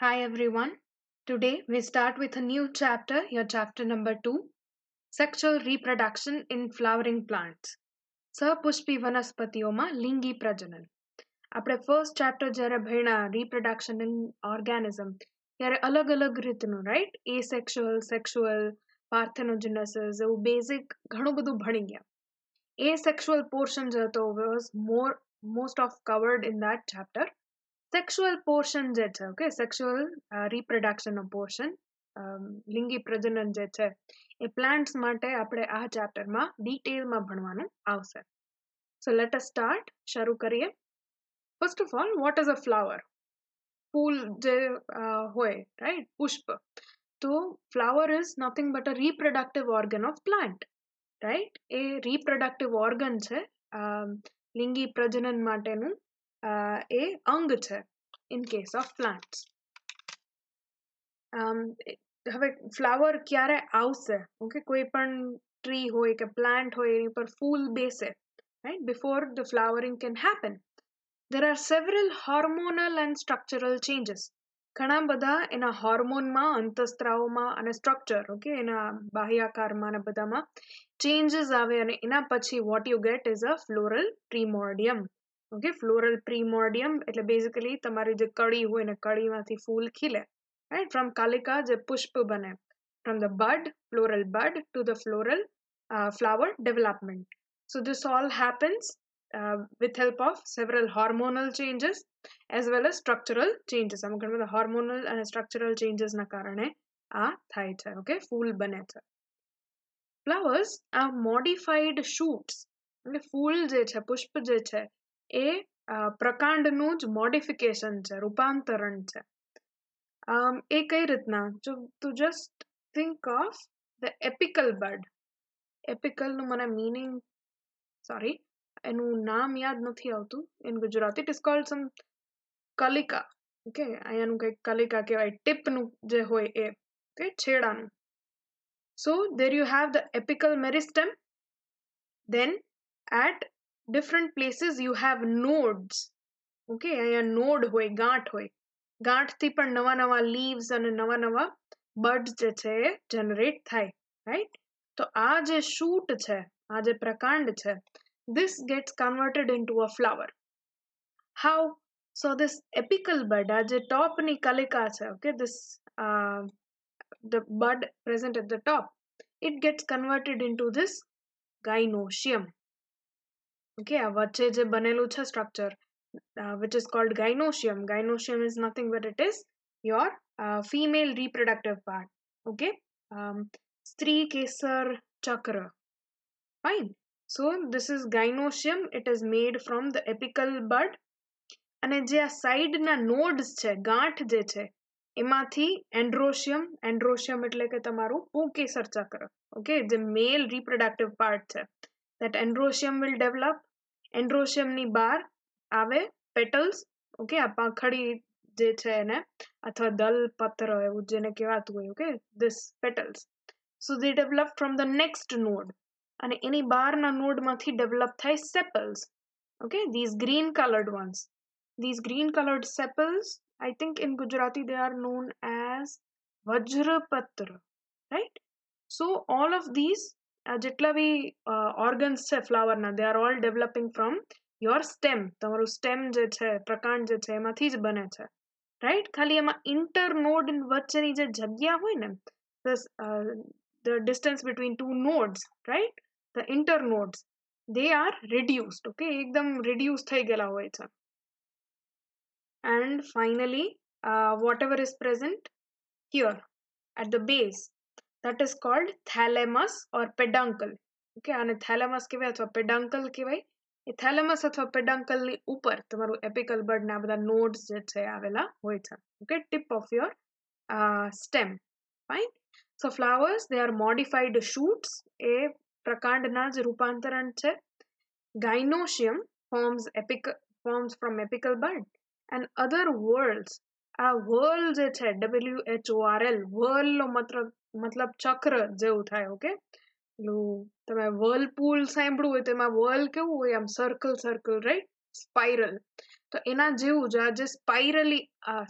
Hi everyone. Today we start with a new chapter, your chapter number 2, Sexual Reproduction in Flowering Plants. Sir Pushpi Vanaspatioma Lingi Prajanan. આપણે first chapter, જ્યારે ભણ્યા reproduction in organism ત્યારે અલગ અલગ રીતનું right asexual sexual parthenogenesis basic, basic ઘણું બધું ભણી ગયા એ સેક્સ્યુઅલ પોર્શન જ હતો was more most of sexual portion જે છે ઓકે સેક્સ્યુઅલ રિપ્રોડક્શનનો પોર્શન લિંગી પ્રજનન જે છે એ પ્લાન્ટ્સ માટે આપણે આ ચેપ્ટરમાં ડિટેલમાં ભણવાનું આવશે સો લેટ અસ સ્ટાર્ટ શરૂ કરીએ first of all what is a flower ફૂલ જે હોય રાઈટ પુષ્પ તો flower is nothing but a reproductive organ of plant right એ રિપ્રોડક્ટિવ ઓર્ગન છે લિંગી પ્રજનન માટેનું uh, eh, a અંગ in case of plants um, eh, હવે ફ્લાવર ક્યારે આવશે ઓકે કોઈ પણ ટ્રી હોય કે પ્લાન્ટ હોય એની પર ફૂલ બેસે right before the flowering can happen there are several hormonal and structural changes ઘણા બધા એના હોર્મોનમાં અંતસ્ત્રાવોમાં અને સ્ટ્રક્ચર ઓકે એના બાહ્યાકારમાં અને બધામાં ચેન્જીસ આવે અને એના પછી what you get is a floral primordium okay floral primordium એટલે બેઝિકલી તમારી જે કળી હોય ને કળીમાંથી ફૂલ ખીલે રાઈટ ફ્રોમ કાલિકા જે પુષ્પ બને from the bud floral bud to the floral flower development so this all happens with help of several hormonal changes as well as structural changes અમુક ઘણા બધા હોર્મોનલ અને સ્ટ્રક્ચરલ ચેન્જીસના કારણે આ થાય છે ઓકે ફૂલ બને છે ફ્લાવર્સ આ મોડિફાઈડ શૂટ્સ એટલે ફૂલ જે છે પુષ્પ જે છે એ પ્રકાંડનું જ મોડિફિકેશન છે રૂપાંતરણ છે એ કઈ રીતના જો to just think of the apical bud એપિકલનું મને મિનિંગ સોરી એનું નામ યાદ નથી આવતું in Gujarati it is called some કલિકા ઓકે અહીંયાનું કંઈક કલિકા કહેવાય ટિપનું જે હોય એ કે છેડાનું so there you have the apical meristem then at different places you have nodes okay aya node hoy gaant hoy gaant thi pan nava leaves ane nava nava buds je che generate thai right So, aa je shoot che aa je prakand this gets converted into a flower how so this apical bud aa je top ni kalika che okay this uh, the bud present at the top it gets converted into this gynoecium Okay, આ વચ્ચે જે બનેલું છે structure which is called gynosium. Gynosium is nothing but it is your uh, female reproductive part. Okay, um, Stri Kesar Chakra. Fine. So this is gynosium. It is made from the apical bud. અને જે આ સાઈડના nodes છે ગાંઠ જે છે એમાંથી એન્ડ્રોશિયમ એન્ડ્રોશિયમ એટલે કે તમારું પૂકેસર ચક્ર ઓકે જે મેલ રિપ્રોડક્ટિવ પાર્ટ છે that androsium will develop androsium ની બહાર આવે પેટલ્સ ઓકે આ પાંખડી જે છે એને અથવા દલ પત્ર એવું જેને કહેવાતું હોય okay this petals so develop from the next node અને એની બહારના નોડમાંથી ડેવલપ થાય sepals okay these green coloured ones these green coloured sepals I think in Gujarati they are known as વજ્રપત્ર right so all of these જેટલા બી organs છે ફ્લાવરના they are all developing from your stem તમારું stem જે છે પ્રકાંડ જે છે એમાંથી જ બને છે રાઈટ ખાલી એમાં ઇન્ટરનોડ વચ્ચેની જે જગ્યા હોય ને the distance between two nodes right the internodes they are reduced okay એકદમ રિડ્યુસ થઈ ગયેલા હોય છે and finally whatever is present here at the base that is called thalamus or peduncle okay આને થેલેમસ કહેવાય અથવા પેડાંકલ કહેવાય એ thalamus અથવા પેડંકલની ઉપર તમારું એપિકલ બર્ડના બધા નોડ્સ જે છે આવેલા હોય છે okay tip of your stem fine so flowers they are modified shoots એ પ્રકાંડના જ રૂપાંતરણ છે gynoecium forms epic forms from apical bud and other whorl આ વર્લ જે છે W H O R L વર્લનો મતલબ મતલબ ચક્ર જેવું થાય ઓકે પેલું તમે વર્લપુલ સાંભળ્યું હોય તો એમાં વર્લ કેવું હોય આમ સર્કલ સર્કલ રાઈટ સ્પાઇરલ તો એના જેવું જ આ જે સ્પાઇરલી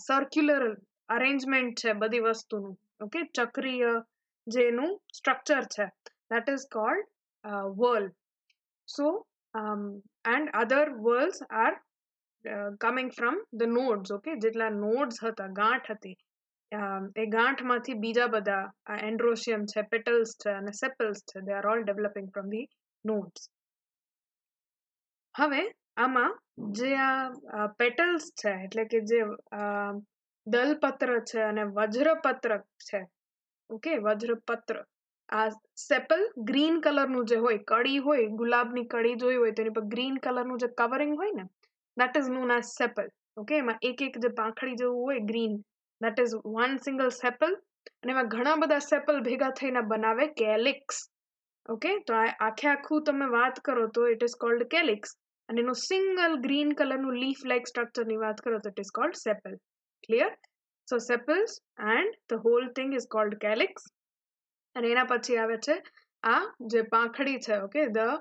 સર્ક્યુલર અરેન્જમેન્ટ છે બધી વસ્તુનું ઓકે ચક્રીય જેનું સ્ટ્રક્ચર છે that is called whorl so and other whorls are coming from the nodes okay જેટલા નોડ્સ હતા ગાંઠ હતી એ ગાંઠમાંથી બીજા બધા એન્ડ્રોશિયમ છે પેટલ્સ છે અને સેપલ્સ છે they are all developing from the nodes હવે આમાં જે આ પેટલ્સ છે એટલે કે જે દલપત્ર છે અને વજ્રપત્ર છે ઓકે વજ્રપત્ર આ સેપલ ગ્રીન કલરનું જે હોય કડી હોય ગુલાબની કડી જોઈ હોય તેની પર ગ્રીન કલરનું જે કવરિંગ હોય ને that is known as sepal okay એમાં એક એક જે પાંખડી જેવું હોય green that is one single sepal અને એમાં ઘણા બધા સેપલ ભેગા થઈને બનાવે કેલિક્સ ઓકે તો આ આખે આખું તમે વાત કરો તો ઇટ ઇઝ કોલ્ડ કેલિક્સ અને એનું સિંગલ ગ્રીન કલરનું લીફ લાઇક સ્ટ્રક્ચરની વાત કરો તો it is called sepal clear so sepals and the whole thing is called calyx અને એના પછી આવે છે આ જે પાંખડી છે okay the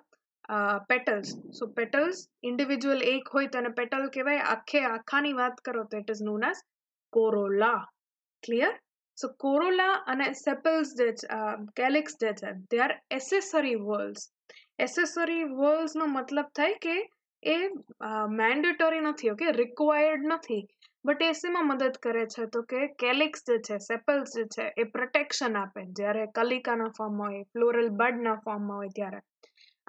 petals so petals individual એક હોય તેને પેટલ કહેવાય આખે આખાની વાત કરો તો it is known as corolla clear so corolla અને સેપલ્સ જે છે કેલિક્સ જે છે they are accessory whorl accessory વર્લ્ડનો મતલબ થાય કે એ મેન્ડેટરી નથી ઓકે રિક્વાયર્ડ નથી બટ એ શેમાં મદદ કરે છે તો કે કેલિક્સ જે છે સેપલ્સ જે છે એ પ્રોટેક્શન આપે જ્યારે કલિકાના ફોર્મમાં હોય ફ્લોરલ બર્ડના ફોર્મમાં હોય ત્યારે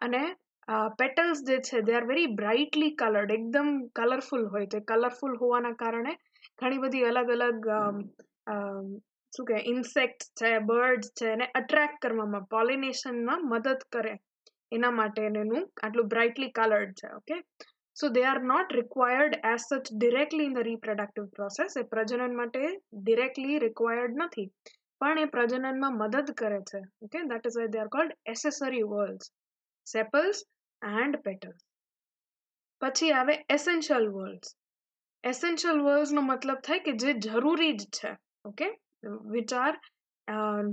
અને પેટલ્સ જે છે they are very brightly coloured એકદમ કલરફુલ હોય છે કલરફુલ હોવાના કારણે ઘણી બધી અલગ અલગ શું કહે ઇન્સેક્ટ છે બર્ડ્સ છે એને અટ્રેક્ટ કરવામાં પોલિનેશનમાં મદદ કરે એના માટે એનું આટલું બ્રાઇટલી કલર્ડ છે okay so they are not required as such directly in the reproductive process એ પ્રજનન માટે ડિરેક્ટલી રિક્વાયર્ડ નથી પણ એ પ્રજનનમાં મદદ કરે છે okay that is why they are called accessory whorl sepals and petals પછી આવે એસેન્શિયલ વર્ડ્સ એસેન્શિયલ વર્ડ્સનો મતલબ થાય કે જે જરૂરી જ છે okay which are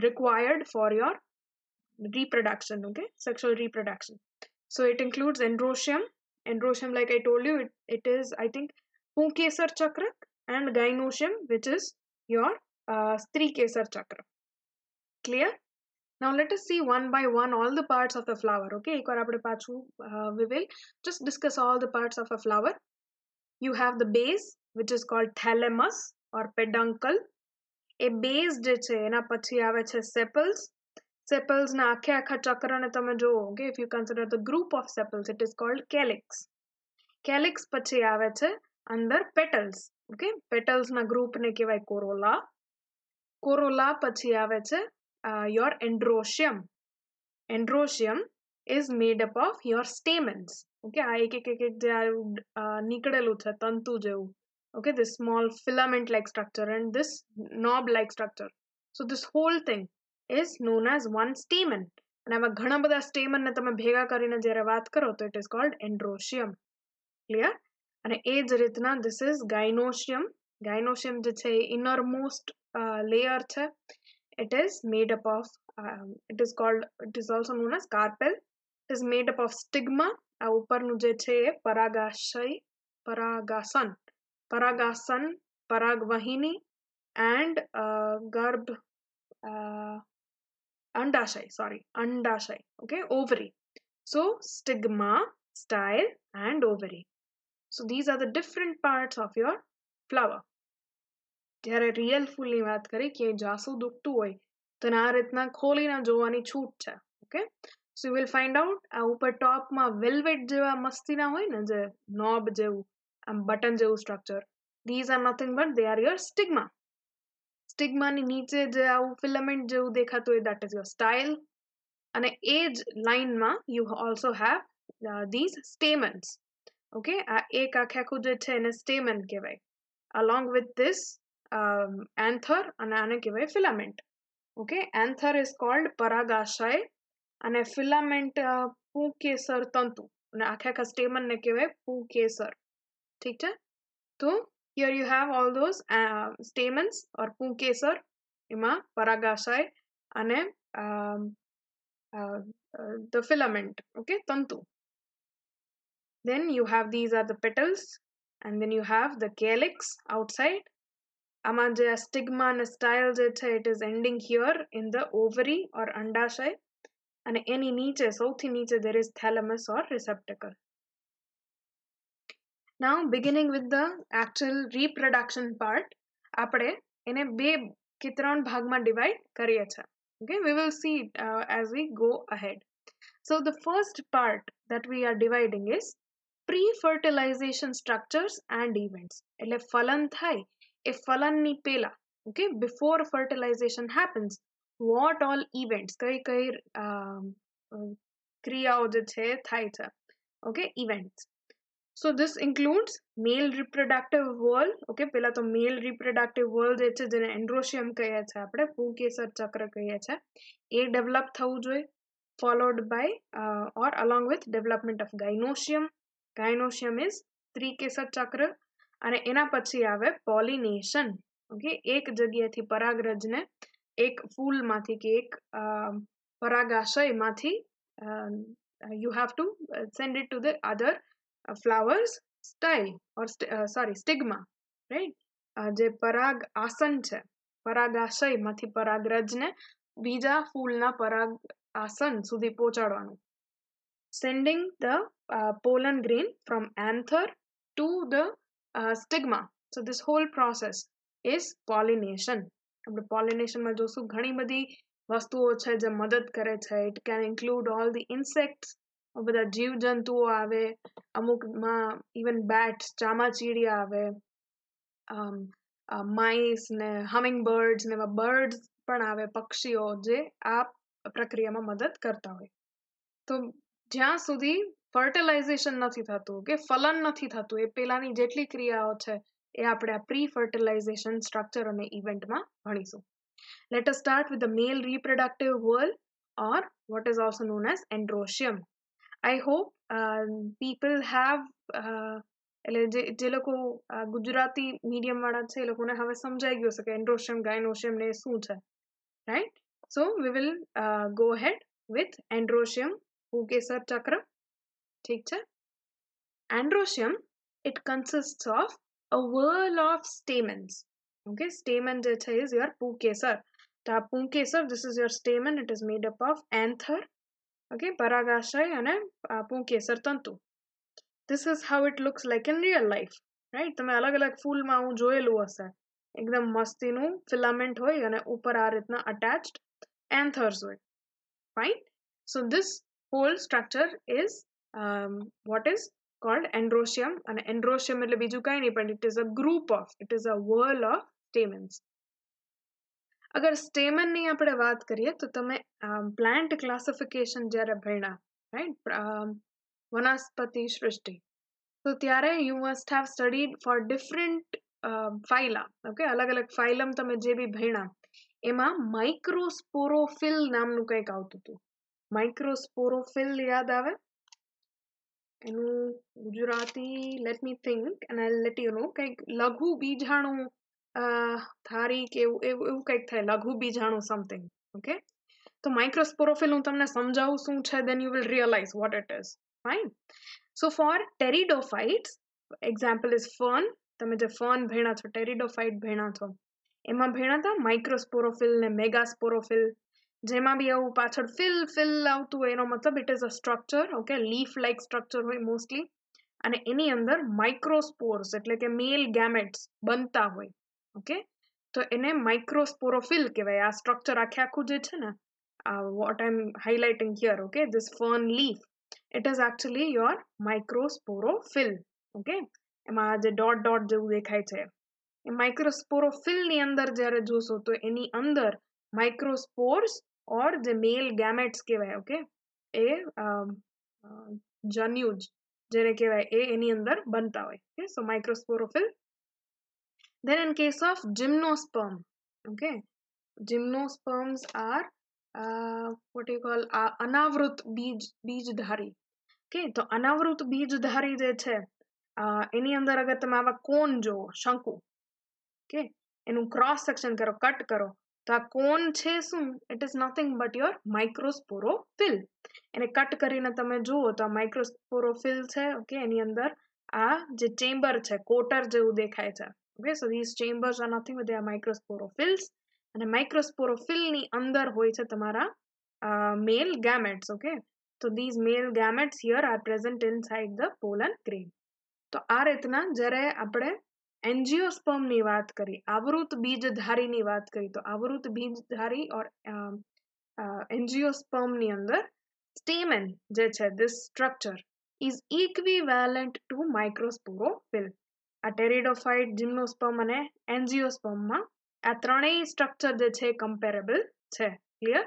required for your reproduction okay sexual reproduction so it includes androsium androsium like i told you it, it is i think punkesar chakra and gynosium which is your uh, strikesar chakra clear Now let us see one by one all the parts of the flower. Okay, uh, we will just discuss all the parts of a flower. You have the base, which is called thalamus or peduncle. A base is sepals. Sepals na chakra na okay. If you consider the group of sepals, it is called calyx. Calyx under petals. Okay, petals na group ne corolla. Corolla uh, your androsium. Androsium is made up of your stamens. Okay, uh, okay, this small filament like structure and this knob like structure. So, this whole thing is known as one stamen. And if you have a stamen, and it is called androsium. Clear? And age. this is gynosium. Gynosium is the innermost uh, layer it is made up of um, it is called it is also known as carpel Is made up of stigma paragashai paragasan paragasan paragvahini and uh, garb uh, andashai sorry andashai okay ovary so stigma style and ovary so these are the different parts of your flower જ્યારે real ફૂલની વાત કરી કે જાસુ દુખતું હોય તો આ રીતના ખોલીને જોવાની છૂટ છે okay so you will find out આ ઉપર ટોપમાં વેલ્વેટ જેવા મસ્તીના હોય ને જે નોબ જેવું આમ બટન જેવું structure these are nothing but they are your stigma સ્ટિગ્માની નીચે જે આવું ફિલામેન્ટ જેવું દેખાતું હોય દેટ ઇઝ યોર સ્ટાઇલ અને એ જ લાઇનમાં you also have these stamens okay આ એક આખે આખું જે છે એને સ્ટેમેન્ટ કહેવાય along with this um, anther અને આને કહેવાય filament okay anther is called પરાગાશય અને ફિલામેન્ટ પૂકેસર તંતુ અને આખે આખા સ્ટેમનને કહેવાય પૂકેસર ઠીક છે તો here you have all those stamens or પૂકેસર એમાં પરાગાશય અને ધ ફિલામેન્ટ ઓકે તંતુ then you have these are the petals and then you have the calyx outside Amaja stigma nastyldeath it is ending here in the ovary or અંડાશય And any niche, સૌથી niche, there is thalamus or receptacle. Now beginning with the actual reproduction part આપણે એને be કે bhagma divide કરીએ cha. okay we will see it uh, as we go ahead so the first part that we are dividing is pre fertilization structures and events એટલે ફલન થાય એ ફલનની પહેલા okay before fertilization happens what all events કઈ કઈ ક્રિયાઓ જે છે થાય છે okay events so this includes male reproductive whorl okay પહેલાં તો મેલ રિપ્રોડક્ટિવ વોલ જે છે જેને એન્ડ્રોશિયમ કહીએ છીએ આપણે પુકેસર ચક્ર કહીએ છીએ એ ડેવલપ થવું જોઈએ followed by or along with development of gynoecium gynoecium is ત્રિકેસર ચક્ર અને એના પછી આવે પોલિનેશન ઓકે એક જગ્યાએથી પરાગરજને એક ફૂલમાંથી કે એક પરાગાશયમાંથી you have to send it to the other flowers style or sorry stigma right જે પરાગ આસન છે પરાગાશયમાંથી પરાગરજને બીજા ફૂલના પરાગ આસન સુધી પહોંચાડવાનું sending the pollen grain from anther to the uh, stigma so this whole process is pollination આપણે પોલિનેશનમાં જોશું ઘણી બધી વસ્તુઓ છે જે મદદ કરે છે it can include all the insects બધા જીવજંતુઓ આવે અમુકમાં ઇવન બેટ્સ ચામાચીડી આવે માઇસ ને હમિંગ બર્ડ્સ ને એવા બર્ડ્સ પણ આવે પક્ષીઓ જે આ પ્રક્રિયામાં મદદ કરતા હોય તો જ્યાં સુધી ફર્ટિલાઇઝેશન નથી થતું કે ફલન નથી થતું એ પહેલાંની જેટલી ક્રિયાઓ છે એ આપણે આ પ્રી ફર્ટિલાઇઝેશન સ્ટ્રક્ચર અને ઇવેન્ટમાં ભણીશું let us start with the male reproductive whorl or what is also known as androecium I hope uh, people have uh, એટલે જે જે લોકો ગુજરાતી મીડિયમ વાળા છે એ લોકોને હવે સમજાઈ ગયું છે કે એન્ડ્રોશિયમ ગાયનોશિયમ ને શું છે right so we will go ahead with androecium ભૂકેસર ચક્ર ઠીક છે androecium it consist of a whorl of stamens okay stamen જે છે ઇઝ યોર પુકેસર તો આ પુંકેસર this is your stamen it is made up of anther okay પરાગાશય અને પુંકેસર તંતુ this is how it looks like in real life right તમે અલગ અલગ ફૂલમાં હું જોયેલું હશે એકદમ મસ્તીનું ફિલામેન્ટ હોય અને ઉપર આ રીતના અટેચ્ડ એન્થર્સ હોય fine so this whole structure is what is called androecium અને એન્ડ્રોશિયમ એટલે બીજું કાંઈ નહીં પણ it is a group of it is a whorl of stamens અગર સ્ટેમનની આપણે વાત કરીએ તો તમે પ્લાન્ટ um, ક્લાસિફિકેશન જ્યારે ભણ્યા રાઈટ um, વનસ્પતિ સૃષ્ટિ તો ત્યારે you must have studied four different phyla okay અલગ અલગ ફાઇલમ તમે જે બી ભણ્યા એમાં માઇક્રોસ્પોરોફિલ નામનું કંઈક આવતું હતું માઇક્રોસ્પોરોફિલ યાદ આવે એનું Gujarati let me think and I let you know કંઈક લઘુ બીજાણું થારી કે એવું એવું એવું કંઈક થાય લઘુ બીજાણું સમથિંગ ઓકે તો માઇક્રોસ્પોરોફિલ હું તમને સમજાવું શું છે then you will realize what it is fine so for pteridophytes example is fern તમે જે ફર્ન ભેણા છો ટેરિડોફાઇટ ભેણા છો એમાં ભેણા હતા માઇક્રોસ્પોરોફિલ ને મેગાસ્પોરોફિલ જેમાં બી એવું પાછળ ફિલ ફિલ આવતું હોય એનો મતલબ it is a structure okay leaf like structure હોય મોસ્ટલી અને એની અંદર માઇક્રોસ્પોર્સ એટલે કે મેલ ગેમેટ્સ બનતા હોય ઓકે તો એને માઇક્રોસ્પોરોફિલ કહેવાય આ સ્ટ્રક્ચર આખે આખું જે છે ને what I am highlighting here okay this fern leaf it is actually your microsporophyll okay એમાં જે ડોટ ડોટ જેવું દેખાય છે એ માઇક્રોસ્પોરોફિલની અંદર જ્યારે જોશો તો એની અંદર માઇક્રોસ્પોર્સ ઓર જે મેલ ગેમેટ્સ કહેવાય ઓકે એ જન્યુ જેને કહેવાય એ એની અંદર બનતા હોય okay so microsporophyll then in case of gymnosperm okay gymnosperms are uh, what do અનાવૃત બીજ બીજધારી ઓકે તો અનાવૃત બીજધારી જે છે એની અંદર અગર તમે આવા કોન જુઓ શંકુ ઓકે એનું ક્રોસ સેક્શન કરો કટ કરો તો આ કોન છે શું it is nothing but your microsporophyll એને કટ કરીને તમે જુઓ તો આ માઇક્રોસ્પોરોફિલ છે ઓકે એની અંદર આ જે ચેમ્બર છે કોટર જેવું દેખાય છે okay so this chambers are nothing but આ આર માઇક્રોસ્પોરોફિલ્સ અને માઇક્રોસ્પોરોફિલની અંદર હોય છે તમારા મેલ ગેમેટ્સ ઓકે તો these male gametes here are present inside the pollen grain તો આ રીતના જ્યારે આપણે એન્જિયોસ્પર્મની વાત કરી આવૃત બીજધારીની વાત કરી તો આવૃત બીજધારી ઓર એન્જિયોસ્પર્મની અંદર સ્ટેમેન જે છે this structure is equivalent to microsporo microsporophyll આ ટેરિડોફાઇટ જિમ્નોસ્પર્મ અને એન્જિયોસ્પર્મમાં આ ત્રણેય સ્ટ્રક્ચર જે છે કમ્પેરેબલ છે clear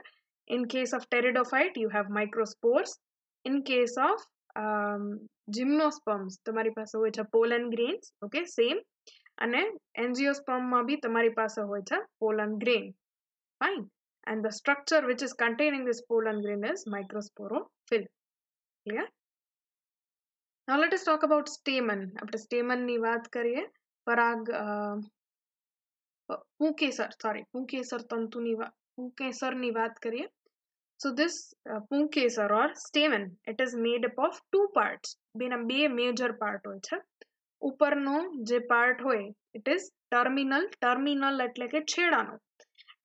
in case of pteridophyte you have microspores in case of gymnosperms તમારી પાસે હોય છે પોલન ગ્રેન્સ ઓકે સેમ અને એન્જિયોસ્પર્મમાં બી તમારી પાસે હોય છે pollen grain fine and the structure which is containing this pollen grain is microsporophyll clear now let us talk about stamen આપણે સ્ટેમનની વાત કરીએ પરાગ પુંકેસર સોરી પુંકેસર તંતુની પુંકેસરની વાત કરીએ સો ધીસ પુંકેસર or stamen it is made up of two parts બેના બે major part હોય છે ઉપરનો જે પાર્ટ હોય ઇટ ઇઝ ટર્મિનલ ટર્મિનલ એટલે કે છેડાનો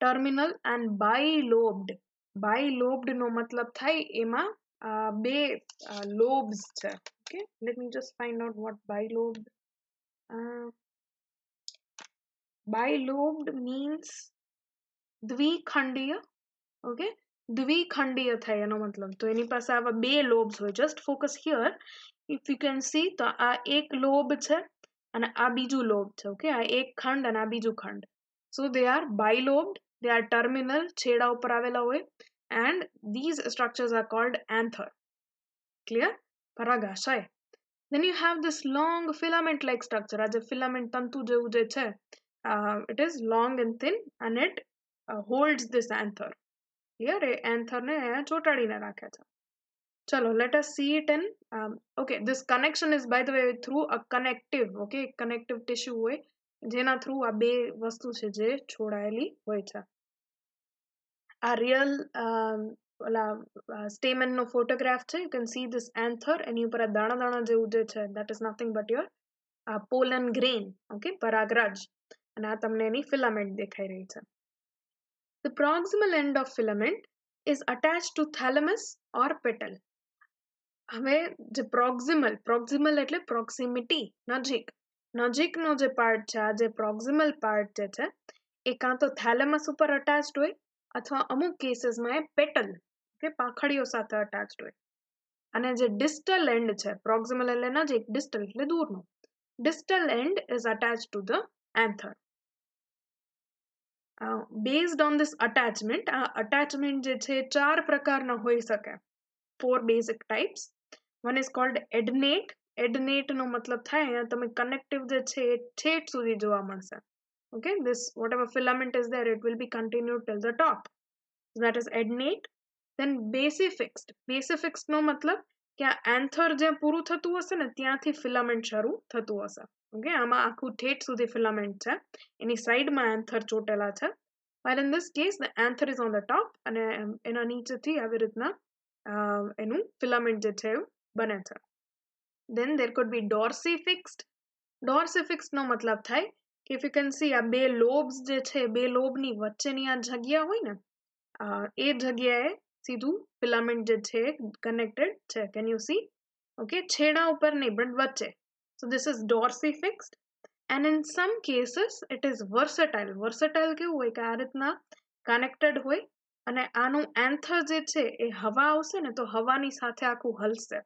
ટર્મિનલ એન્ડ બાય લોબ્ડ બાય લોબ્ડનો મતલબ થાય એમાં બે લોબ્સ છે okay let me just find out what bilobed bilobed means દ્વિખંડીય ઓકે દ્વિખંડીય થાય એનો મતલબ તો એની પાસે આવા બે લોબ્સ હોય just focus here if you can see તો આ એક લોબ છે અને આ બીજું લોબ છે ઓકે આ એક ખંડ અને આ બીજું ખંડ so they are bilobed they are terminal છેડા ઉપર આવેલા હોય and these structures are called anther clear પરાગાશય then you have this long filament like structure આ જે ફિલામેન્ટ તંતુ જેવું જે છે it is long and thin and it uh, this anther clear એ anther ને ચોંટાડીને રાખે છે Chalo, let us see it in, um, okay, this connection is by the way through a connective, okay, connective tissue હોય જેના through આ બે વસ્તુ છે જે જોડાયેલી હોય છે આ રિયલ ઓલા સ્ટેમનનો ફોટોગ્રાફ છે you can see this anther એની ઉપર આ દાણા દાણા જેવું જે છે that is nothing but your pollen grain okay પરાગરજ અને આ તમને એની ફિલામેન્ટ દેખાઈ રહી છે The proximal end of filament is attached to thalamus or petal. હવે જે પ્રોક્ઝિમલ પ્રોક્ઝિમલ એટલે પ્રોક્સિમિટી નજીક નજીકનો જે પાર્ટ છે આ જે પ્રોક્ઝિમલ પાર્ટ જે છે એ કાં તો થેલેમસ ઉપર અટેચ્ડ હોય અથવા અમુક કેસીસમાં એ પેટલ કે પાંખડીઓ સાથે અટેચ્ડ હોય અને જે ડિસ્ટલ એન્ડ છે પ્રોક્સિમલ એટલે નજીક ડિસ્ટલ એટલે દૂરનું distal end is attach to the anther based on this attachment આ અટેચમેન્ટ જે છે ચાર પ્રકારના હોઈ શકે four basic types one is called adnate એડનેટનો મતલબ થાય અહીંયા તમે કનેક્ટિવ જે છે એ છેટ સુધી જોવા મળશે okay this whatever filament is there it will be continue till the top that is adnate then basifixed નો મતલબ કે આ એન્થર જ્યાં પૂરું થતું હશે ને ત્યાંથી ફિલામેન્ટ શરૂ થતું હશે ઓકે આમાં આખું ઠેઠ સુધી ફિલામેન્ટ છે એની સાઈડમાં એન્થર ચોટેલા છે while in this case the anther is on the top અને એના નીચેથી આવી રીતના એનું ફિલામેન્ટ જે છે એવું બને છે then there could be dorsifixed dorsifixed નો મતલબ થાય કે if you can see આ બે લોબ્સ જે છે બે લોબની વચ્ચેની આ જગ્યા હોય ને એ જગ્યાએ સીધું ફિલામેન્ટ જે છે કનેક્ટેડ છે કેન યુ સી ઓકે છેડા ઉપર નહીં બટ વચ્ચે so this is dorsifixed and in some cases it is versatile versatile કેવું હોય કે આ રીતના કનેક્ટેડ હોય અને આનું એન્થર જે છે એ હવા આવશે ને તો હવાની સાથે આખું હલશે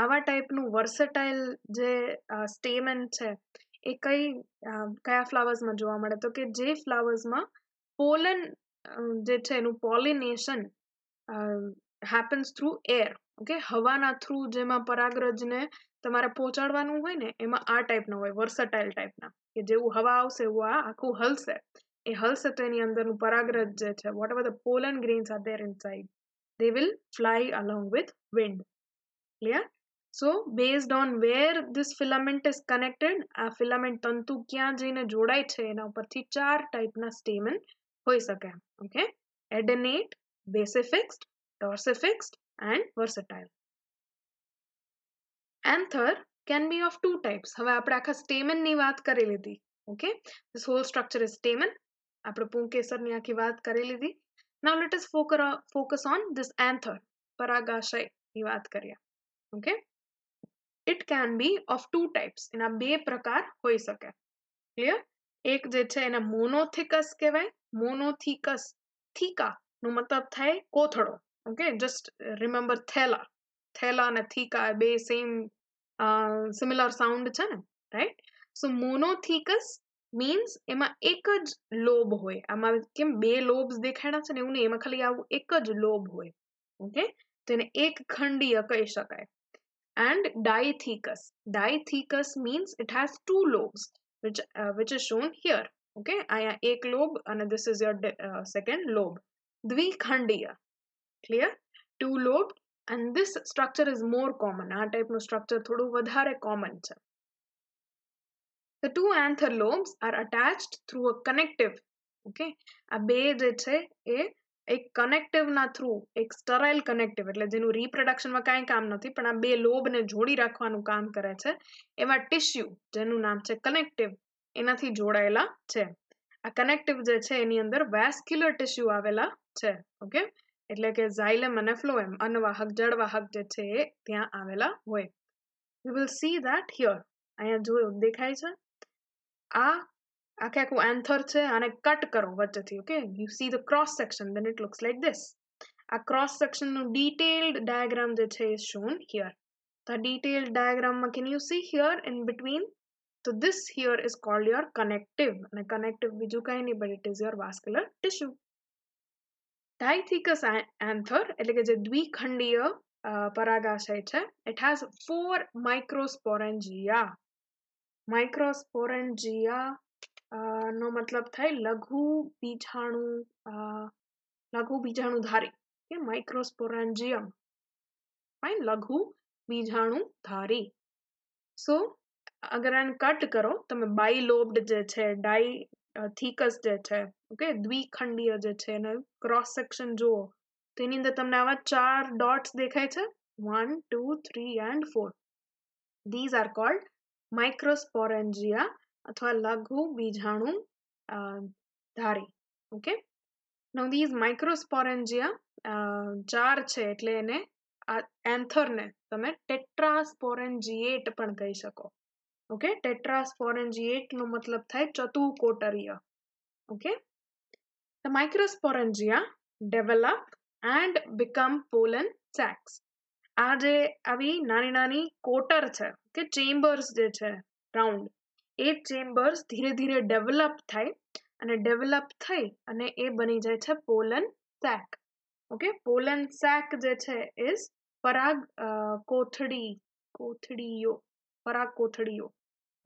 આવા ટાઈપનું વર્સેટાઇલ જે સ્ટેમેન્ટ છે એ કઈ કયા ફ્લાવર્સમાં જોવા મળે તો કે જે ફ્લાવર્સમાં પોલન જે છે એનું pollination happens through air okay હવાના થ્રુ જેમાં પરાગરજને તમારે પહોંચાડવાનું હોય ને એમાં આ ટાઈપના હોય વર્સટાઇલ ટાઈપના કે જેવું હવા આવશે એવું આ આખું હલશે એ હલશે તો એની અંદરનું પરાગરજ જે છે whatever the pollen grains are there side they will fly along with wind clear so based on where this filament is connected आ फिलामेंट तंतु क्या जाइने जोड़ाए एना पर चार टाइप ना स्टेमन हो सके okay adnate basifixed dorsifixed and versatile anther can be of two types हम आप आखा स्टेमन की बात करेली थी okay this whole structure is stamen आप पूकेसर आखी बात करेली थी now let's focus on this anther परागाशय बात करिए okay okay? It can be of two types एना बे प्रकार हो सके क्लियर एक मोनोथिकस कहवा मोनोथिकस थीका नु मतलब थे कोथड़ो ओके जस्ट रिमेम्बर थैला थैला ने थीका बे सेम सिमिलर साउंड छे ने राइट सो मोनोथिकस मीन्स एम एकज लोब हो लोब्स देखाणा है खाली आव एकज लोब होके तो एक खंडीय कही सकते and diathecus. Diathecus means it has two lobes, which uh, which is shown here. Okay, I ek lobe and this is your uh, second lobe. Dvikhandiya, clear? Two lobe and this structure is more common. Our type structure thodu vadhare common છે. The two anther lobes are attached through a connective. Okay, a એક કનેક્ટિવના થ્રુ એક sterile connective એટલે જેનું રિપ્રોડક્શનમાં કાંઈ કામ નથી પણ આ બે લોબને જોડી રાખવાનું કામ કરે છે એવા ટિશ્યુ જેનું નામ છે કનેક્ટિવ એનાથી જોડાયેલા છે આ કનેક્ટિવ જે છે એની અંદર વેસ્ક્યુલર ટિશ્યુ આવેલા છે ઓકે એટલે કે ઝાઇલમ અને ફ્લોએમ અન્નવાહક જળવાહક જે છે એ ત્યાં આવેલા હોય you will see that here અહીંયા જોયું દેખાય છે આ આખે આખું એન્થર છે આને કટ કરો વચ્ચેથી okay you see the cross section then it looks like this આ ક્રોસ સેક્શનનું ડિટેલ્ડ ડાયાગ્રામ જે છે ઇઝ શોન હિયર તો ડિટેલ્ડ ડાયાગ્રામમાં can you see here in between તો this here is called your connective અને કનેક્ટિવ બીજું કાંઈ નહીં but it is your vascular tissue dithecous anther એટલે કે જે દ્વિખંડીય પરાગાશય છે it has four microsporangia microsporangia નો મતલબ થાય લઘુ બીજાણુ લઘુ બીજાણુધારી કે માઇક્રોસ્પોરાન્જિયમ ફાઇન લઘુ બીજાણુધારી સો અગર આને કટ કરો તમે બાયલોબ્ડ જે છે ડાઈ થીકસ જે છે ઓકે દ્વિખંડીય જે છે એને ક્રોસ સેક્શન જુઓ તો એની અંદર તમને આવા ચાર ડોટ્સ દેખાય છે one two three and four these are called microsporangia અથવા લઘુ બીજાણું ધારી ઓકે નવ ધીઝ માઇક્રોસ્પોરેન્જિયા ચાર છે એટલે એને એન્થરને તમે ટેટ્રાસ્પોરેન્જિએટ પણ કહી શકો ઓકે ટેટ્રાસ્પોરેન્જિએટનો મતલબ થાય ચતુકોટરીય okay the microsporangia develop and become pollen sacs આ જે આવી નાની નાની કોટર છે કે ચેમ્બર્સ જે છે રાઉન્ડ એ ચેમ્બર્સ ધીરે ધીરે ડેવલપ થાય અને ડેવલપ થઈ અને એ બની જાય છે pollen sac okay pollen sac જે છે ઇઝ પરાગ કોથળી કોથળીઓ પરાગ કોથળીઓ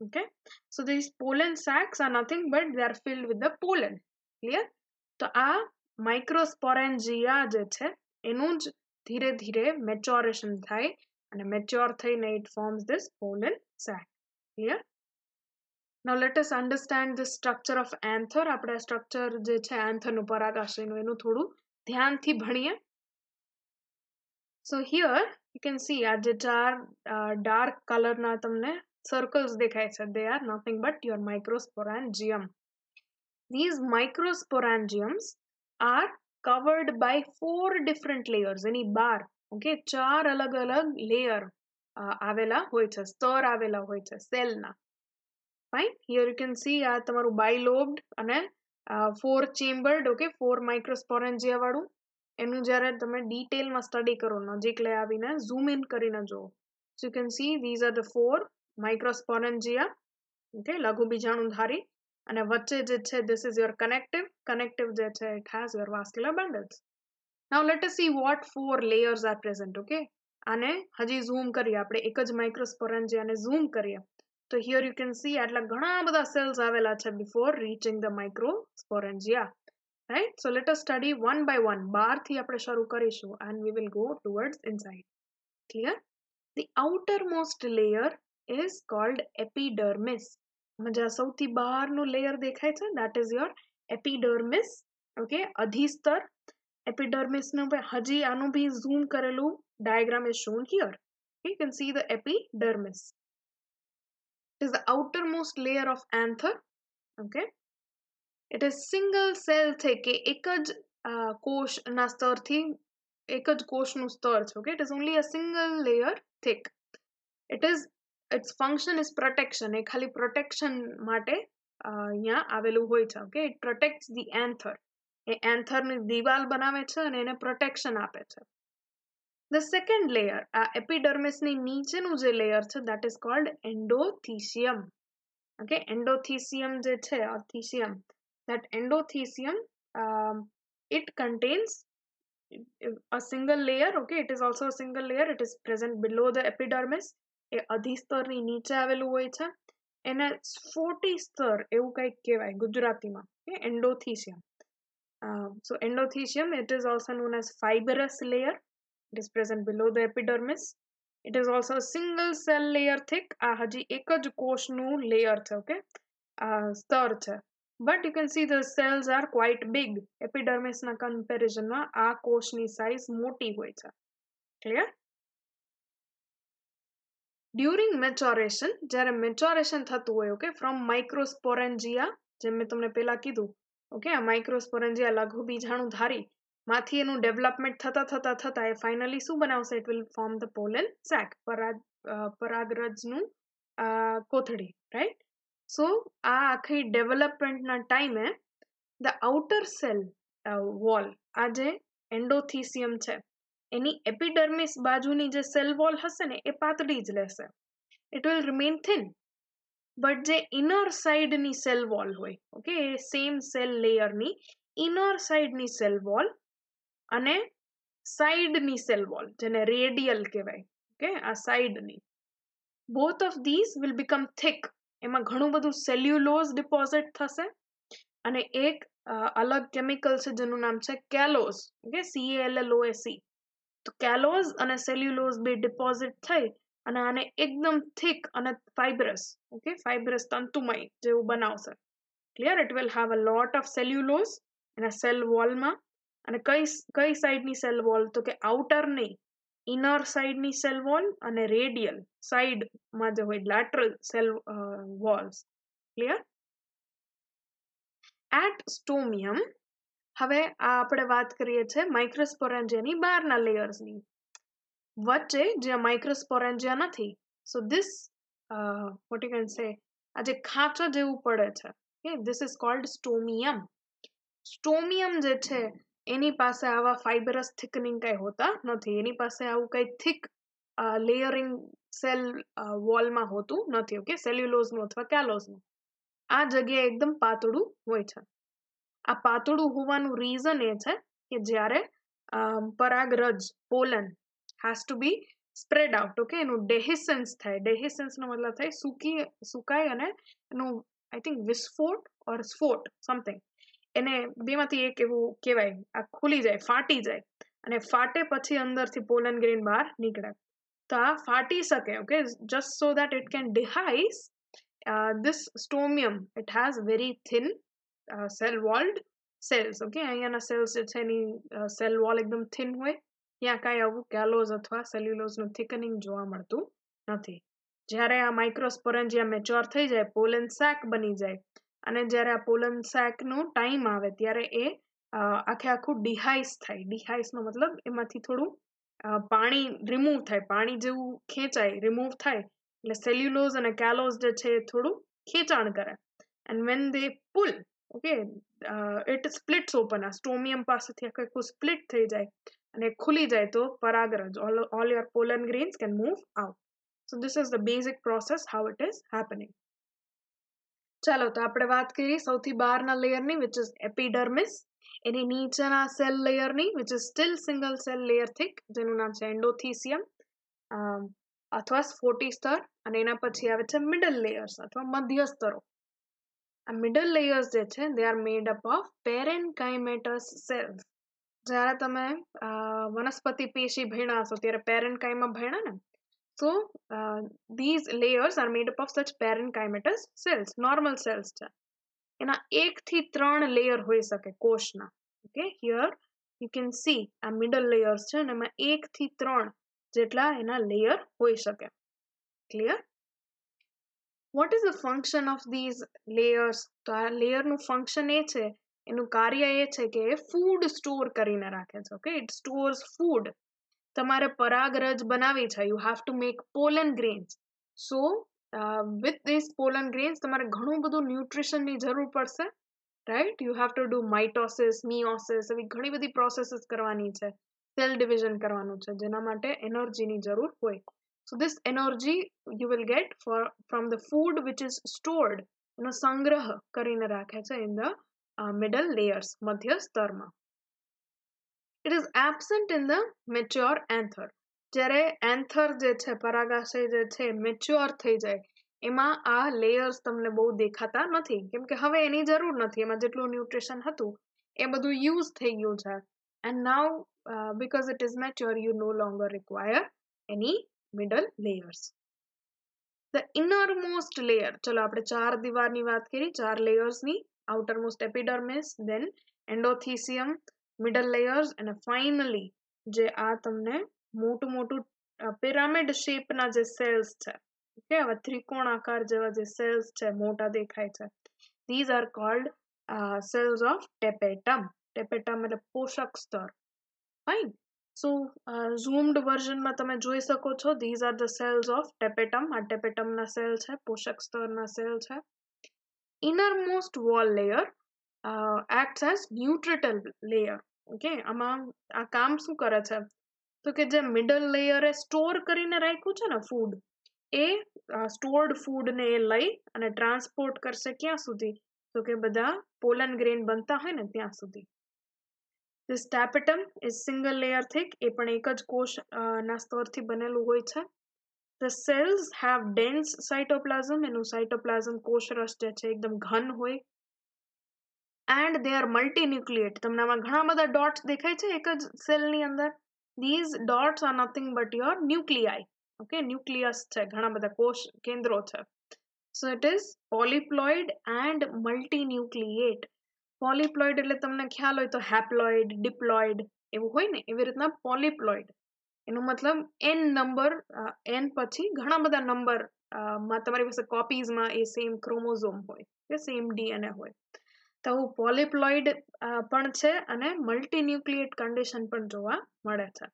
okay so these pollen sacs are nothing but they are filled with the pollen clear તો આ માઇક્રોસ્પોરેન્જિયા જે છે એનું જ ધીરે ધીરે મેચ્યોરેશન થાય અને મેચ્યોર થઈને it forms this pollen sac clear Now let us understand the structure of anther. આપણે આ સ્ટ્રક્ચર જે છે એન્થરનું પરાગાશયનું એનું થોડું ધ્યાનથી ભણીએ so here you can see આ જે ચાર ડાર્ક કલરના તમને circles દેખાય છે they are nothing but your microsporangium. These microsporangiums are covered by four different layers. એની બાર ઓકે ચાર અલગ અલગ લેયર આવેલા હોય છે સ્તર આવેલા હોય છે સેલના fine here you can see આ તમારું બાયલોબ્ડ અને four chambered okay four microsporangia વાળું એનું જ્યારે તમે ડિટેલમાં સ્ટડી કરો નજીક લઈ આવીને ઝૂમ ઇન કરીને જુઓ so you can see these are the four microsporangia okay લઘુ બીજાણુધારી અને વચ્ચે જે છે this is your connective connective જે છે it has your vascular bundles now let us see what four layers are present okay આને હજી ઝૂમ કરીએ આપણે એક જ માઇક્રોસ્પોરેન્જિયાને ઝૂમ કરીએ તો હિયર યુ કેન સી આટલા ઘણા બધા સેલ્સ આવેલા છે before reaching the microsporangia right so let us study one by one બહારથી આપણે શરૂ કરીશું and we will go towards inside clear the most layer is called epidermis મજા સૌથી બહારનું લેયર દેખાય છે that is your epidermis okay અધિસ્તર એપિડર્મિસનું હજી આનું બી ઝૂમ કરેલું diagram is shown here you can see the epidermis It is the outermost layer of anther. Okay. It is single cell છે કે એક જ કોષના સ્તરથી એક જ કોષનું સ્તર છે okay it is only a single layer thick it is its function is protection એ ખાલી પ્રોટેક્શન માટે અહીંયા આવેલું હોય છે okay it protect the anther એ એન્થરની દિવાલ બનાવે છે અને એને પ્રોટેક્શન આપે છે ધ સેકન્ડ લેયર આ એપિડર્મિસની નીચેનું જે લેયર છે that is called endothecium okay endothecium જે છે thecium that endothecium it contains a single layer okay it is also single layer it is present below the epidermis એ અધિસ્તરની નીચે આવેલું હોય છે એને સ્ફોટી સ્તર એવું કંઈક કહેવાય ગુજરાતીમાં એ endothecium so endothecium it is also known as fibrous layer It is present below the epidermis. It is also a single cell layer thick. આ હજી એક જ કોષનું લેયર છે ઓકે સ્તર છે but you can see the cells are quite big એપિડર્મિસના કમ્પેરિઝનમાં આ કોષની સાઇઝ મોટી હોય છે ક્લિયર ડ્યુરિંગ મેચ્યોરેશન જ્યારે મેચ્યોરેશન થતું હોય ઓકે ફ્રોમ માઇક્રોસ્પોરેન્જિયા જેમ મેં તમને પહેલાં કીધું ઓકે આ માઇક્રોસ્પોરેન્જિયા લઘુ બીજાણુ ધારી માંથી એનું ડેવલપમેન્ટ થતાં થતા થતાં એ ફાઇનલી શું બનાવશે it will form the pollen sac પરાગ પરાગરજનું કોથળી રાઈટ સો આ આખી ડેવલપમેન્ટના ટાઈમે ધ આઉટર સેલ વોલ આ જે એન્ડોથિસિયમ છે એની એપિડર્મિસ બાજુની જે સેલ વોલ હશે ને એ પાતળી જ લેશે it will remain thin but જે ઇનર સાઇડની સેલ વોલ હોય ઓકે એ સેમ સેલ લેયરની ઇનર સાઇડની સેલ વોલ અને સાઇડની સેલ વોલ જેને રેડિયલ કહેવાય ઓકે આ સાઇડની both of these will become thick એમાં ઘણું બધું સેલ્યુલોઝ ડિપોઝિટ થશે અને એક અલગ કેમિકલ છે જેનું નામ છે callose okay C L L O A C તો કેલોઝ અને સેલ્યુલોઝ બે ડિપોઝિટ થઈ અને આને એકદમ થિક અને ફાઇબ્રસ ઓકે ફાઇબ્રસ તંતુમય જેવું બનાવશે clear it will have a lot of cellulose એના સેલ વોલમાં અને કઈ કઈ સાઈડની સેલ વોલ તો કે આઉટર નહીં ઇનર સાઈડની સેલ વોલ અને રેડિયલ સાઈડમાં જે હોય lateral cell walls clear at stomium હવે આ આપણે વાત કરીએ છીએ માઇક્રોસ્પોરેન્જિયાની બહારના લેયર્સની વચ્ચે જ્યાં માઇક્રોસ્પોરેન્જિયા નથી so this what you can say આ જે ખાંચો જેવું પડે છે this is called stomium stomium જે છે એની પાસે આવા ફાઇબરસ થિકનિંગ કંઈ હોતા નથી એની પાસે આવું કંઈ થિક લેયરિંગ સેલ વોલમાં હોતું નથી ઓકે સેલ્યુલોઝનું અથવા કેલોઝનું આ જગ્યાએ એકદમ પાતળું હોય છે આ પાતળું હોવાનું રીઝન એ છે કે જ્યારે પરાગરજ pollen has to be spread out okay એનું ડેહિસન્સ થાય ડેહિસન્સનો મતલબ થાય સૂકી સુકાય અને એનું આઈ થિંક વિસ્ફોટ ઓર સ્ફોટ સમથિંગ એને બેમાંથી એક એવું કહેવાય આ ખુલી જાય ફાટી જાય અને ફાટે પછી અંદરથી પોલન ગ્રેન બહાર નીકળે તો આ ફાટી શકે okay just so that it can dehisce this stomium it has very thin cell walled cells okay અહીંયાના સેલ્સ જે છે એની સેલ uh, વોલ એકદમ થિન હોય ત્યાં કાંઈ આવું કેલોઝ અથવા સેલ્યુલોઝનું થિકનિંગ જોવા મળતું નથી જ્યારે આ માઇક્રોસ્પોરન્જિયા મેચ્યોર થઈ જાય પોલન સેક બની જાય અને જ્યારે આ પોલન શાકનો ટાઈમ આવે ત્યારે એ આખે આખું ડિહાઈસ થાય ડિહાઈસનો મતલબ એમાંથી થોડું પાણી રિમૂવ થાય પાણી જેવું ખેંચાય રિમૂવ થાય એટલે સેલ્યુલોઝ અને કેલોઝ જે છે એ થોડું ખેંચાણ કરે and when they pull okay it splits open આ સ્ટોમિયમ પાસેથી આખું આખું સ્પ્લિટ થઈ જાય અને ખુલી જાય તો પરાગરજ all all your pollen grains can move out so this is the basic process how it is happening ચાલો તો આપણે વાત કરીએ સૌથી બહારના લેયરની વિચ ઇઝ એપિડર્મિસ એની નીચેના સેલ લેયરની which is still single cell layer thick જેનું નામ છે એન્ડોથીસિયમ અથવા સ્ફોટી સ્તર અને એના પછી આવે છે મિડલ લેયર્સ અથવા મધ્ય સ્તરો આ મિડલ લેયર્સ જે છે they are made up of paren parenchymatous cells જ્યારે તમે વનસ્પતિ પેશી ભણ્યા હશો ત્યારે પેરેન્કાઈમાં ભણ્યા ને So uh, these layers are made up of such parenchymatous cells, normal cells છે એના એકથી ત્રણ લેયર હોઈ શકે કોષના okay here you can see આ મિડલ લેયર્સ છે અને એમાં એકથી ત્રણ જેટલા એના લેયર હોઈ શકે clear what is the function of these layers તો આ લેયરનું ફંક્શન એ છે એનું કાર્ય એ છે કે એ ફૂડ સ્ટોર કરીને રાખે છે ઓકે ઇટ સ્ટોર્સ ફૂડ તમારે પરાગરજ બનાવી છે you have to make pollen grains so with this pollen grains તમારે ઘણું બધું ન્યુટ્રિશનની જરૂર પડશે right you have to do mitosis meiosis એવી ઘણી બધી પ્રોસેસીસ કરવાની છે સેલ ડિવિઝન કરવાનું છે જેના માટે એનર્જીની જરૂર હોય so this energy you will get for from the food which is stored એનો સંગ્રહ કરીને રાખે છે ઇન ધ મિડલ લેયર્સ મધ્ય સ્તરમાં it is absent in the mature anther જ્યારે એન્થર જે છે પરાગાશય જે છે મેચ્યોર થઈ જાય એમાં આ લેયર્સ તમને બહુ દેખાતા નથી કેમ કે હવે એની જરૂર નથી એમાં જેટલું ન્યુટ્રિશન હતું એ બધું યુઝ થઈ ગયું છે and now because it is mature you no longer require any middle layers the innermost layer ચલો આપણે ચાર દીવારની વાત કરી ચાર લેયર્સની outermost epidermis then endothecium middle layers અને ફાઇનલી જે આ તમને મોટું મોટું પિરામિડ શેપના જે સેલ્સ છે ઓકે હવે ત્રિકોણ આકાર જેવા જે સેલ્સ છે મોટા દેખાય છે these are called cells of tapetum tapetum એટલે પોષક સ્તર ફાઇન સો ઝૂમ્ડ વર્ઝનમાં તમે જોઈ શકો છો these are the cells of tapetum આ ટેપેટમના સેલ છે પોષક સ્તરના સેલ છે most wall layer acts as nutritional layer okay આમાં આ કામ શું કરે છે તો કે જે મિડલ લેયરે સ્ટોર કરીને રાખ્યું છે ને ફૂડ એ સ્ટોર્ડ ફૂડને એ લઈ અને ટ્રાન્સપોર્ટ કરશે ક્યાં સુધી તો કે બધા પોલન ગ્રેન બનતા હોય ને ત્યાં સુધી this tapetum is single layer thick એ પણ એક જ કોષ ના સ્તરથી બનેલું હોય છે the cells have dense cytoplasm એનું સાયટોપ્લાઝમ કોષરસ જે છે એકદમ ઘન હોય એન્ડ દે આર મલ્ટીન્યુક્લિએટ તમને આમાં ઘણા બધા ડોટ્સ દેખાય છે એક જ સેલની અંદર these dots are nothing but your nuclei okay nucleus છે ઘણા બધા કોષ કેન્દ્રો છે so it is polyploid and multinucleate polyploid એટલે તમને ખ્યાલ હોય તો હેપ્લોઇડ ડિપ્લોઇડ એવું હોય ને એવી રીતના પોલિપ્લોઇડ એનો મતલબ એન નંબર એન પછી ઘણા બધા નંબર માં તમારી પાસે કોપીઝમાં એ સેમ ક્રોમોઝોમ હોય કે સેમ ડીએનએ હોય તો આવું પોલિપ્લોઇડ પણ છે અને મલ્ટીન્યુક્લિએટ કન્ડિશન પણ જોવા મળે છે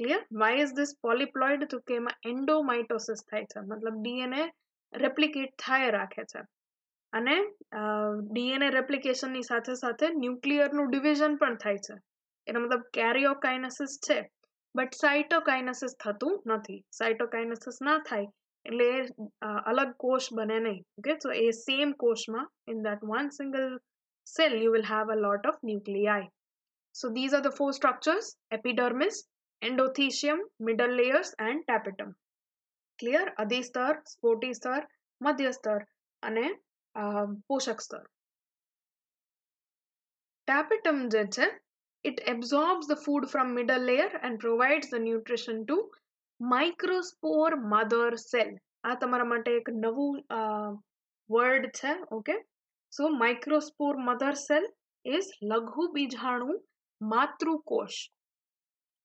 clear why is this polyploid તો કે એમાં એન્ડોમાઇટોસિસ થાય છે મતલબ ડીએનએ રેપ્લિકેટ થાય રાખે છે અને ડીએનએ રેપ્લિકેશનની સાથે સાથે ન્યુક્લિયરનું ડિવિઝન પણ થાય છે એનો મતલબ કેરિયોકાઇનેસિસ છે બટ સાઇટોકાઇનેસિસ થતું નથી સાઇટોકાઇનેસિસ ના થાય એટલે અલગ કોષ બને નહીં ઓકે સો એ સેમ કોષમાં in that one single cell, you will have a lot of nuclei. So these are the four structures, epidermis, endothecium, middle layers and tapetum. Clear? Adhistar, Spotistar, Madhyastar અને પોષક um, Tapetum ટેપિટમ eh, it absorbs the food from middle layer and provides the nutrition to microspore mother cell આ તમારા માટે એક Okay? So microspore mother cell is લઘુ બીજાણુ માતૃકોષ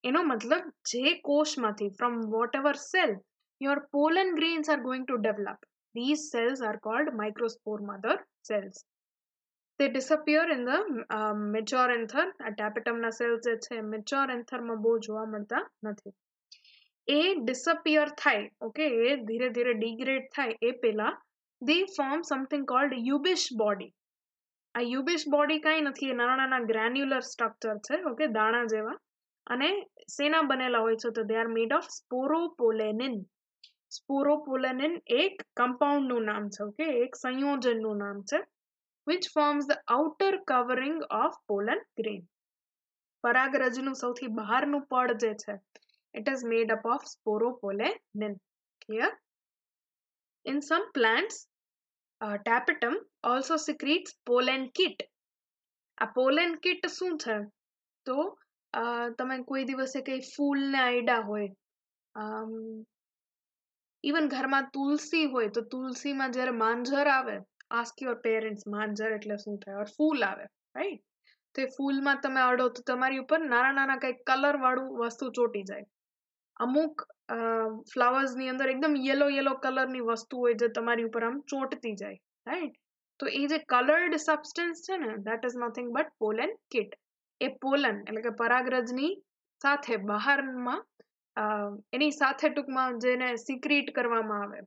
એનો મતલબ જે કોષમાંથી from whatever cell your pollen grains are going to develop these cells are called microspore mother cells they disappear in the uh, mature anther આ ટેપેટમના સેલ જે છે mature એન્થરમાં બહુ જોવા મળતા નથી એ ડિસઅપિયર થાય ઓકે એ ધીરે ધીરે ડિગ્રેડ થાય એ પહેલાં they form something called Ubisch body આ યુબિશ બોડી કાંઈ નથી એ નાના નાના ગ્રેન્યુલર સ્ટ્રક્ચર છે ઓકે દાણા જેવા અને સેના બનેલા હોય છે તો દે આર મેડ ઓફ સ્પોરોપોલેનિન સ્પોરોપોલેનિન એક કમ્પાઉન્ડનું નામ છે ઓકે એક સંયોજનનું નામ છે which forms the outer covering of pollen grain પરાગરજનું સૌથી બહારનું પડ જે છે it is made up of sporopollenin clear In some plants, uh, tapetum also secretes pollen kit. આ પોલેન કિટ શું છે તો તમે કોઈ દિવસે કંઈ ફૂલને આઈડા હોય ઇવન ઘરમાં તુલસી હોય તો તુલસીમાં જ્યારે માંજર આવે આસ્ક યોર પેરેન્ટ્સ માંજર એટલે શું થાય ઓર ફૂલ આવે રાઈટ તો એ ફૂલમાં તમે અડો તો તમારી ઉપર નાના નાના કંઈક વાળું વસ્તુ ચોટી જાય અમુક ફ્લાવર્સની અંદર એકદમ યલો યલો કલરની વસ્તુ હોય જે તમારી ઉપર આમ ચોંટતી જાય રાઈટ તો એ જે કલર્ડ સબસ્ટન્સ છે ને that is nothing but pollen kit એ પોલન એટલે કે પરાગરજની સાથે બહારમાં એની સાથે ટૂંકમાં જેને સિક્રીટ કરવામાં આવે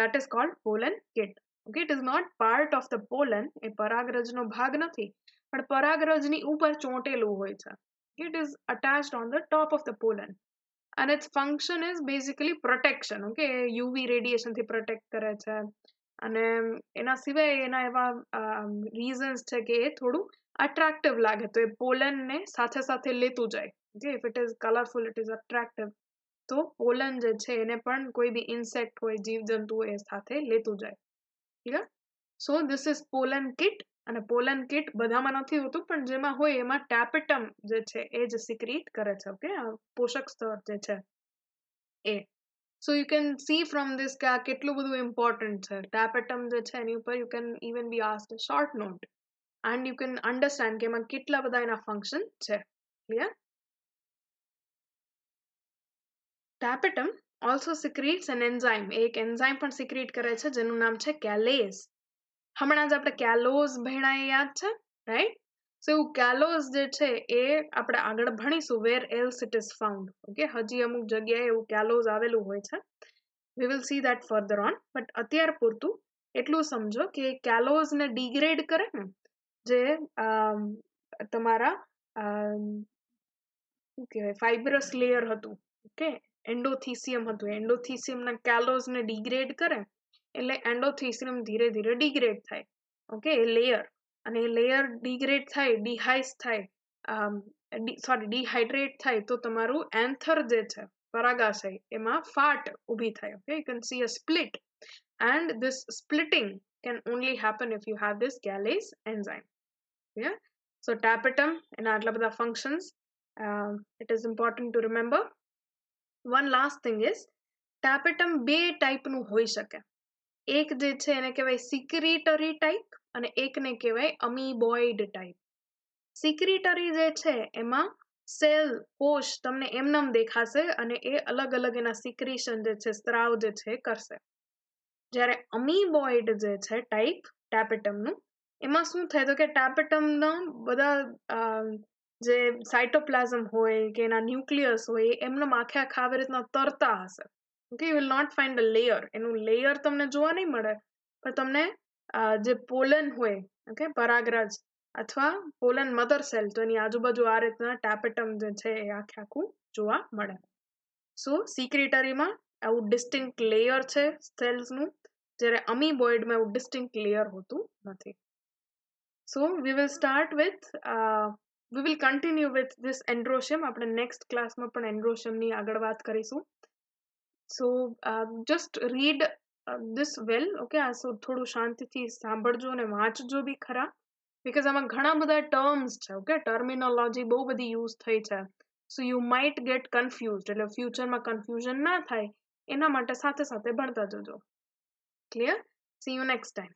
that is called pollen kit okay it is not part of the pollen એ પરાગરજનો ભાગ નથી પણ પરાગરજની ઉપર ચોંટેલું હોય છે it is attach on the top of the pollen અને its function is basically protection okay UV radiation થી protect કરે છે અને એના સિવાય એના એવા રીઝન્સ છે કે એ થોડું અટ્રેક્ટિવ લાગે તો એ પોલનને સાથે સાથે લેતું જાય okay if it is colourful it is attractive તો પોલન જે છે એને પણ કોઈ બી ઇન્સેક્ટ હોય જીવજંતુ એ સાથે લેતું જાય ઠીક so this is pollen kit અને પોલન કીટ બધામાં નથી હોતું પણ જેમાં હોય એમાં ટેપેટમ જે છે એ જ સિક્રીટ કરે છે ઓકે પોષક સ્તર જે છે એ so you can see from this કે આ કેટલું બધું ઇમ્પોર્ટન્ટ છે ટેપેટમ જે છે એની ઉપર you can even be ask short note and you can understand કે એમાં કેટલા બધા એના ફંક્શન છે clear tapetum also secretes an enzyme એક એન્ઝાઇમ પણ સિક્રીટ કરે છે જેનું નામ છે કેલેસ હમણાં જ આપણે કેલોઝ ભણ્યા એ યાદ છે રાઈટ સો એવું કેલોઝ જે છે એ આપણે આગળ ભણીશું where else it is found okay હજી અમુક જગ્યાએ એવું કેલોઝ આવેલું હોય છે we will see that further on but અત્યાર પૂરતું એટલું સમજો કે કેલોઝને ડિગ્રેડ કરે ને જે તમારા શું કહેવાય ફાઇબ્રસ લેયર હતું ઓકે એન્ડોથિસિયમ હતું એન્ડોથીસિયમના કેલોઝને ડિગ્રેડ કરે એટલે એન્ડોથીસિનમ ધીરે ધીરે ડિગ્રેડ થાય ઓકે એ લેયર અને એ લેયર ડિગ્રેડ થાય ડિહાઈસ થાય સોરી ડિહાઇડ્રેટ થાય તો તમારું એન્થર જે છે પરાગાશય એમાં ફાટ ઊભી થાય okay you can see a split and this splitting can only happen if you have this galase enzyme yeah so tapetum and adlabada functions uh, it is important to remember one last thing is tapetum બે ટાઈપનું હોઈ શકે એક જે છે એને કહેવાય સિક્રિટરી type અને એકને કહેવાય અમીબોઇડ ટાઈપ સિક્રિટરી જે છે એમાં સેલ કોષ તમને એમનામ દેખાશે અને એ અલગ અલગ એના સિક્રિશન જે છે સ્ત્રાવ જે છે કરશે જ્યારે અમીબોઇડ જે છે ટાઈપ ટેપેટમનું એમાં શું થાય તો કે ટેપેટમના બધા જે સાયટોપ્લાઝમ હોય કે એના ન્યુક્લિયસ હોય એમને આખે આખા આવી રીતના તરતા હશે okay you will not find a layer એનું લેયર તમને જોવા નહીં મળે પણ તમને જે પોલન હોય ઓકે પરાગરાજ અથવા પોલન મધર સેલ તો એની આજુબાજુ આ રીતના ટેપેટમ જે છે એ આખે આખું જોવા મળે સો સિક્રેટરીમાં આવું ડિસ્ટિંક લેયર છે સેલ્સનું જ્યારે અમી અમીબોઇડમાં એવું ડિસ્ટિંક લેયર હોતું નથી so we will start with we will continue with this androecium આપણે નેક્સ્ટ ક્લાસમાં પણ એન્ડ્રોશિયમની આગળ વાત કરીશું so just read this well okay આ સો થોડું શાંતિથી સાંભળજો અને વાંચજો બી ખરા બિકોઝ આમાં ઘણા બધા ટર્મ્સ છે ઓકે ટર્મિનોલોજી બહુ બધી યુઝ થઈ છે so you might get confused એટલે ફ્યુચરમાં કન્ફ્યુઝન ના થાય એના માટે સાથે સાથે ભણતા જજો clear see you next time